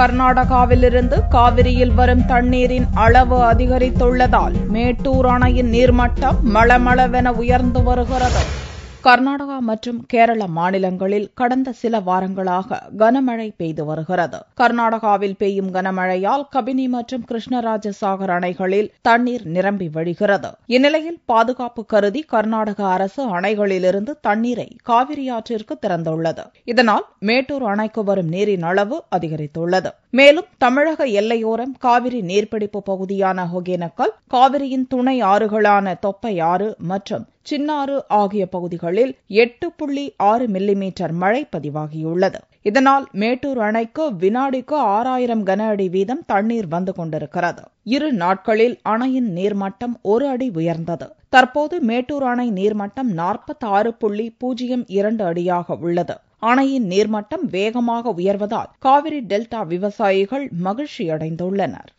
கர்நாடகாவிலிருந்து காவிரியில் வரும் தண்ணீரின் அளவு அதிகரித்துள்ளதால் மேட்டூர் அணையின் நீர்மட்டம் மளமளவென உயர்ந்து வருகிறது கர்நாடகா மற்றும் கேரள மாநிலங்களில் கடந்த சில வாரங்களாக கனமழை பெய்து வருகிறது கர்நாடகாவில் பெய்யும் கனமழையால் கபினி மற்றும் கிருஷ்ணராஜசாகர் அணைகளில் தண்ணீர் நிரம்பி வழிகிறது இந்நிலையில் பாதுகாப்பு கருதி கர்நாடக அரசு அணைகளிலிருந்து தண்ணீரை காவிரி ஆற்றிற்கு திறந்துள்ளது இதனால் மேட்டூர் அணைக்கு வரும் நீரின் அளவு அதிகரித்துள்ளது மேலும் தமிழக எல்லையோரம் காவிரி நீர்பிடிப்பு பகுதியான ஒகேனக்கல் காவிரியின் துணை ஆறுகளான தொப்பை ஆறு மற்றும் சின்னாறு ஆகிய பகுதிகளில் எட்டு புள்ளி ஆறு மில்லிமீட்டர் மழை பதிவாகியுள்ளது இதனால் மேட்டூர் அணைக்கு வினாடிக்கு ஆறாயிரம் கன அடி வீதம் தண்ணீர் வந்து கொண்டிருக்கிறது இரு நாட்களில் அணையின் நீர்மட்டம் ஒரு அடி உயர்ந்தது தற்போது மேட்டூர் அணை நீர்மட்டம் ஆறு புள்ளி பூஜ்ஜியம் இரண்டு அடியாக உள்ளது அணையின் நீர்மட்டம் வேகமாக உயர்வதால் காவிரி டெல்டா விவசாயிகள் மகிழ்ச்சியடைந்துள்ளனர்